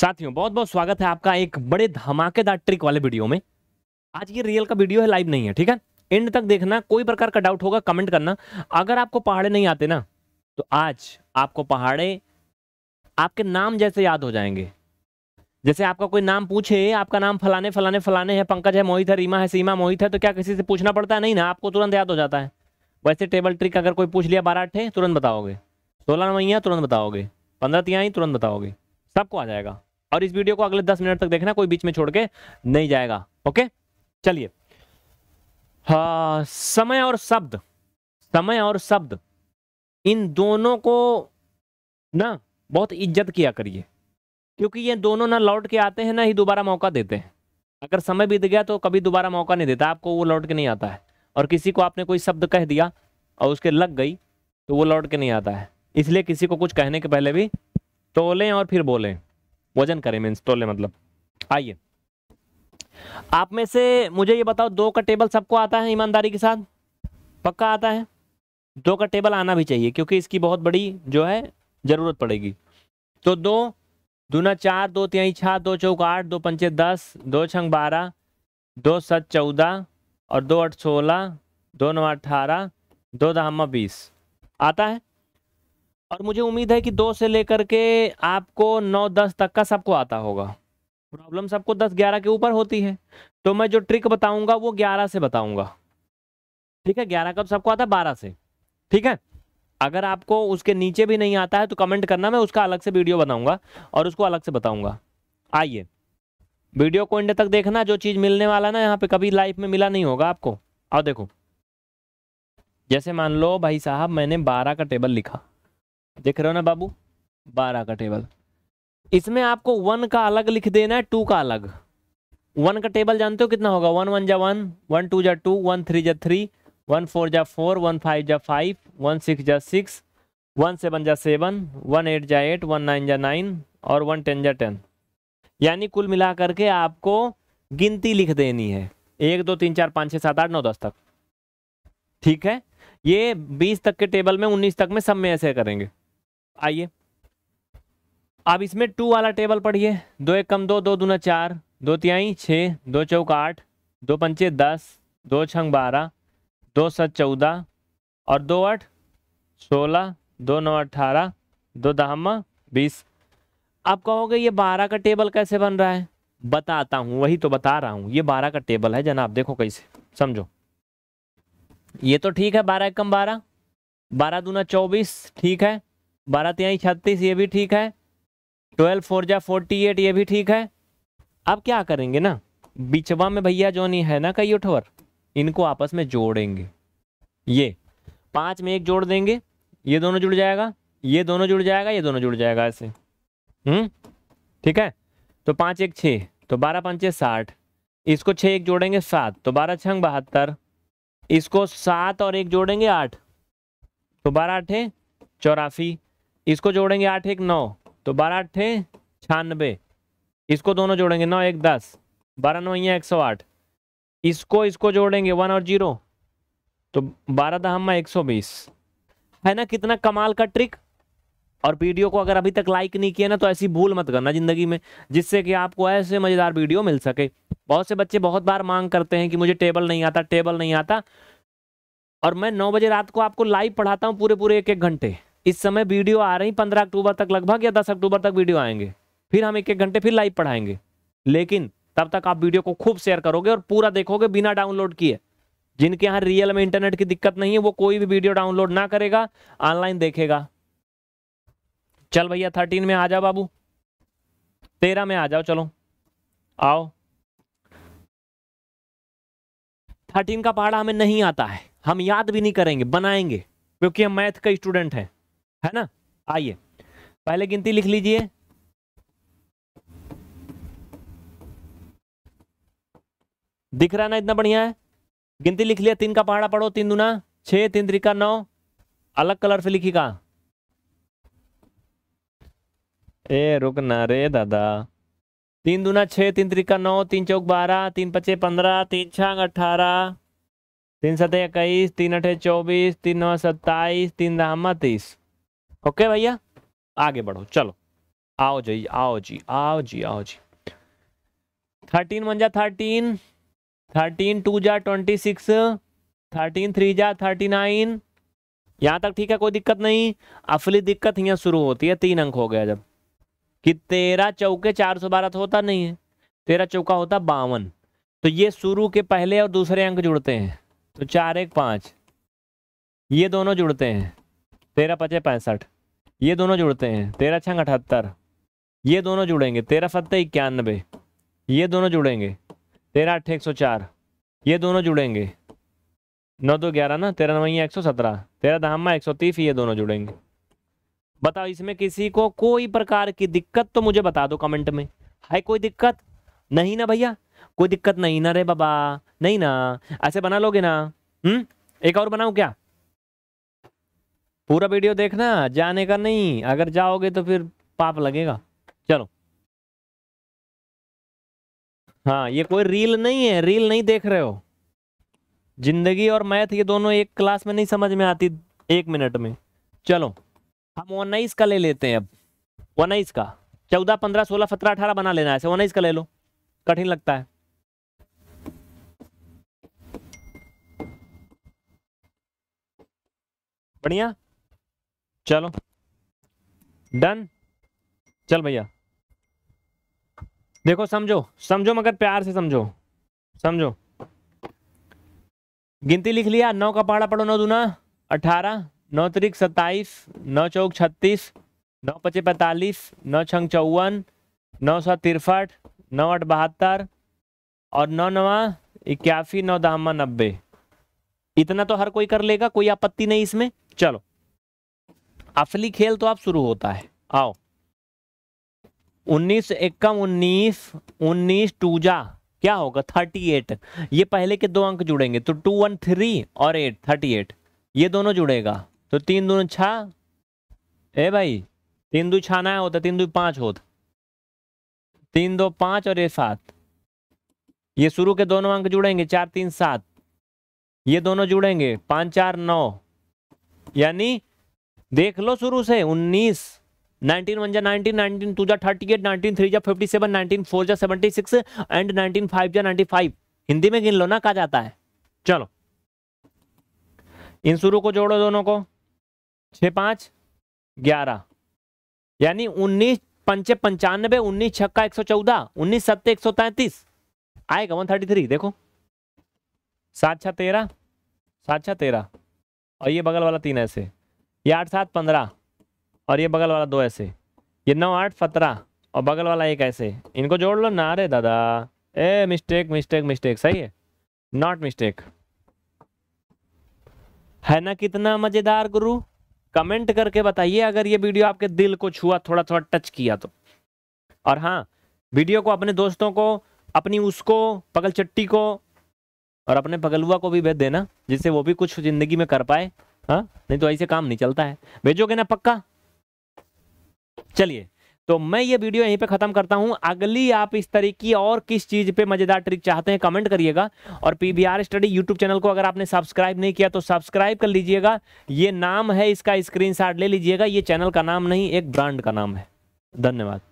साथियों बहुत बहुत स्वागत है आपका एक बड़े धमाकेदार ट्रिक वाले वीडियो में आज ये रियल का वीडियो है लाइव नहीं है ठीक है एंड तक देखना कोई प्रकार का डाउट होगा कमेंट करना अगर आपको पहाड़े नहीं आते ना तो आज आपको पहाड़े आपके नाम जैसे याद हो जाएंगे जैसे आपका कोई नाम पूछे आपका नाम फलाने फलाने फलाने हैं पंकज है मोहित है रीमा है सीमा मोहित है तो क्या किसी से पूछना पड़ता है नहीं ना आपको तुरंत याद हो जाता है वैसे टेबल ट्रिक अगर कोई पूछ लिया बारह अट्ठे तुरंत बताओगे सोलह नवैया तुरंत बताओगे पंद्रह तिया तुरंत बताओगे सबको आ जाएगा और इस वीडियो को अगले दस मिनट तक देखना कोई बीच में छोड़ के नहीं जाएगा ओके चलिए हाँ समय और शब्द समय और शब्द इन दोनों को ना बहुत इज्जत किया करिए क्योंकि ये दोनों ना लौट के आते हैं ना ही दोबारा मौका देते हैं अगर समय बीत गया तो कभी दोबारा मौका नहीं देता आपको वो लौट के नहीं आता है और किसी को आपने कोई शब्द कह दिया और उसके लग गई तो वो लौट के नहीं आता है इसलिए किसी को कुछ कहने के पहले भी तोलें और फिर बोलें वजन करें मीन्स तोले मतलब आइए आप में से मुझे ये बताओ दो का टेबल सबको आता है ईमानदारी के साथ पक्का आता है दो का टेबल आना भी चाहिए क्योंकि इसकी बहुत बड़ी जो है ज़रूरत पड़ेगी तो दो दूना चार दो त्याई छः दो चौक आठ दो पंचे दस दो छंग बारह दो सत चौदह और दो आठ सोलह दो नौ अठारह दो दहमा बीस आता है और मुझे उम्मीद है कि दो से लेकर के आपको नौ दस तक का सबको आता होगा प्रॉब्लम सबको दस ग्यारह के ऊपर होती है तो मैं जो ट्रिक बताऊंगा वो ग्यारह से बताऊंगा ठीक है ग्यारह का तो सबको आता है बारह से ठीक है अगर आपको उसके नीचे भी नहीं आता है तो कमेंट करना मैं उसका अलग से वीडियो बनाऊंगा और उसको अलग से बताऊंगा आइए वीडियो को इंड तक देखना जो चीज़ मिलने वाला ना यहाँ पे कभी लाइफ में मिला नहीं होगा आपको और देखो जैसे मान लो भाई साहब मैंने बारह का टेबल लिखा देख रहे हो ना बाबू बारह का टेबल इसमें आपको वन का अलग लिख देना है टू का अलग वन का टेबल जानते हो कितना होगा वन वन जा वन वन टू जा टू वन थ्री जा थ्री वन फोर जा फोर वन फाइव जा फाइव वन सिक्स जा सिक्स वन सेवन जा सेवन वन एट जा एट वन नाइन जा नाइन और वन टेन जा टेन यानी कुल मिला करके आपको गिनती लिख देनी है एक दो तीन चार पाँच छः सात आठ नौ दस तक ठीक है ये बीस तक के टेबल में उन्नीस तक में सब में ऐसे करेंगे आइए अब इसमें टू वाला टेबल पढ़िए दो एक कम दो दो दूना चार दो तिहाई छः दो चौक आठ दो पंचे दस दो छंग बारह दो सत चौदह और दो आठ सोलह दो नौ अठारह दो दहमा बीस आप कहोगे ये बारह का टेबल कैसे बन रहा है बताता हूँ वही तो बता रहा हूँ ये बारह का टेबल है जनाब देखो कैसे समझो ये तो ठीक है बारह एक कम बारह बारह दूना चौबीस ठीक है बारह तिहाई छत्तीस ये भी ठीक है ट्वेल्व फोर जा फोर्टी एट ये भी ठीक है अब क्या करेंगे ना बिचवा में भैया जो नहीं है ना कई उठवर इनको आपस में जोड़ेंगे ये पाँच में एक जोड़ देंगे ये दोनों जुड़ जाएगा ये दोनों जुड़ जाएगा ये दोनों जुड़ जाएगा ऐसे हम्म ठीक है तो पाँच एक छः तो बारह छः साठ इसको छः एक जोड़ेंगे सात तो बारह छंग बहत्तर इसको सात और एक जोड़ेंगे आठ तो बारह आठे चौरासी इसको जोड़ेंगे आठ एक नौ तो बारह अट्ठे छियानबे इसको दोनों जोड़ेंगे नौ एक दस बारह नौ एक सौ आठ इसको इसको जोड़ेंगे वन और जीरो तो बारह दहमा एक सौ बीस है ना कितना कमाल का ट्रिक और वीडियो को अगर अभी तक लाइक नहीं किया ना तो ऐसी भूल मत करना ज़िंदगी में जिससे कि आपको ऐसे मज़ेदार वीडियो मिल सके बहुत से बच्चे बहुत बार मांग करते हैं कि मुझे टेबल नहीं आता टेबल नहीं आता और मैं नौ बजे रात को आपको लाइव पढ़ाता हूँ पूरे पूरे एक एक घंटे इस समय वीडियो आ रही पंद्रह अक्टूबर तक लगभग या दस अक्टूबर तक वीडियो आएंगे फिर हम एक एक घंटे फिर लाइव पढ़ाएंगे लेकिन तब तक आप वीडियो को खूब शेयर करोगे और पूरा देखोगे बिना डाउनलोड किए जिनके यहाँ रियल में इंटरनेट की दिक्कत नहीं है वो कोई भी वीडियो डाउनलोड ना करेगा ऑनलाइन देखेगा चल भैया थर्टीन में आ जाओ बाबू तेरह में आ जाओ चलो आओ थर्टीन का पहाड़ा हमें नहीं आता है हम याद भी नहीं करेंगे बनाएंगे क्योंकि हम मैथ का स्टूडेंट हैं है ना आइए पहले गिनती लिख लीजिए दिख रहा ना इतना बढ़िया है गिनती लिख लिया तीन का पहाड़ा पढ़ो तीन दुना छह तीन त्रिका नौ अलग कलर से लिखी का ए रुक ना रे दादा तीन दुना छ तीन त्रिका नौ तीन चौक बारह तीन पचे पंद्रह तीन छांग अठारह तीन सतह इक्कीस तीन अठे चौबीस तीन नौ सत्ताईस तीन दामा तीस ओके भैया आगे बढ़ो चलो आओ जी आओ जी आओ जी आओ जी थर्टीन वन जा थर्टीन थर्टीन टू जा ट्वेंटी सिक्स थर्टीन थ्री जा थर्टी नाइन यहाँ तक ठीक है कोई दिक्कत नहीं असली दिक्कत यहाँ शुरू होती है तीन अंक हो गया जब कि तेरह चौके चार सौ बारह तो होता नहीं है तेरह चौका होता बावन तो ये शुरू के पहले और दूसरे अंक जुड़ते हैं तो चार एक पाँच ये दोनों जुड़ते हैं तेरह पचे पैंसठ ये दोनों जुड़ते हैं तेरह छंग अठहत्तर ये दोनों जुड़ेंगे तेरह फतेह इक्यानबे ये दोनों जुड़ेंगे तेरह अट्ठे एक सौ चार ये दोनों जुड़ेंगे नौ दो ग्यारह ना तेरह नवैया एक सौ सत्रह तेरह दहामा एक सौ तीस ये दोनों जुड़ेंगे बताओ इसमें किसी को कोई प्रकार की दिक्कत तो मुझे बता दो कमेंट में है कोई दिक्कत नहीं ना भैया कोई दिक्कत नहीं ना रे बाबा नहीं ना ऐसे बना लोगे ना हम्म एक और बनाऊँ क्या पूरा वीडियो देखना जाने का नहीं अगर जाओगे तो फिर पाप लगेगा चलो हाँ ये कोई रील नहीं है रील नहीं देख रहे हो जिंदगी और मैथ ये दोनों एक क्लास में नहीं समझ में आती एक मिनट में चलो हम उन्नीस का ले लेते हैं अब उन्नीस का चौदह पंद्रह सोलह सत्रह अठारह बना लेना ऐसे उन्नीस का ले लो कठिन लगता है बढ़िया चलो डन चल भैया देखो समझो समझो मगर प्यार से समझो समझो गिनती लिख लिया नौ का पहाड़ा पढ़ो नौ दूना अठारह नौ तरीक सत्ताईस नौ चौक छत्तीस नौ पचे पैंतालीस नौ छंग चौवन नौ सौ तिरसठ नौ आठ बहत्तर और नौ नवा इक्यासी नौ दामा नब्बे इतना तो हर कोई कर लेगा कोई आपत्ति नहीं इसमें चलो असली खेल तो अब शुरू होता है आओ उन्नीस इक्कम उन्नीस उन्नीस टूजा क्या होगा थर्टी एट ये पहले के दो अंक जुड़ेंगे तो टू वन थ्री और एट थर्टी एट ये दोनों जुड़ेगा तो तीन दो छा ए भाई तीन दू छाना होता तीन दू पांच होता तीन दो पांच और ये सात ये शुरू के दोनों अंक जुड़ेंगे चार तीन सात ये दोनों जुड़ेंगे पांच चार नौ यानी देख लो शुरू से उन्नीस नाइनटीन वन जा नाइनटीन नाइनटीन टू जा थर्टी एट नाइनटीन थ्री जा फिफ्टी सेवन नाइनटीन फोर जा seventy six and nineteen five जा नाइनटी फाइव हिंदी में गिन लो ना कहा जाता है चलो इन शुरू को जोड़ो दोनों को छ पांच ग्यारह यानी उन्नीस पंचे पंचानबे उन्नीस छक्का एक सौ चौदह उन्नीस सत्ते एक सौ तैतीस आएगा वन थर्टी थ्री देखो सात छा तेरह सात छा तेरह और ये बगल वाला तीन ऐसे ये आठ सात पंद्रह और ये बगल वाला दो ऐसे ये नौ आठ सत्रह और बगल वाला एक ऐसे इनको जोड़ लो ना अरे दादा ए मिस्टेक मिस्टेक मिस्टेक सही है नॉट मिस्टेक है ना कितना मजेदार गुरु कमेंट करके बताइए अगर ये वीडियो आपके दिल को छुआ थोड़ा थोड़ा टच किया तो और हाँ वीडियो को अपने दोस्तों को अपनी उसको पगल चट्टी को और अपने पगलुआ को भी भेज देना जिससे वो भी कुछ ज़िंदगी में कर पाए हा? नहीं तो ऐसे काम नहीं चलता है भेजोगे ना पक्का चलिए तो मैं ये वीडियो यहीं पे ख़त्म करता हूं अगली आप इस तरीके की और किस चीज़ पे मज़ेदार ट्रिक चाहते हैं कमेंट करिएगा और पीबीआर स्टडी यूट्यूब चैनल को अगर आपने सब्सक्राइब नहीं किया तो सब्सक्राइब कर लीजिएगा ये नाम है इसका स्क्रीनशॉट ले लीजिएगा ये चैनल का नाम नहीं एक ब्रांड का नाम है धन्यवाद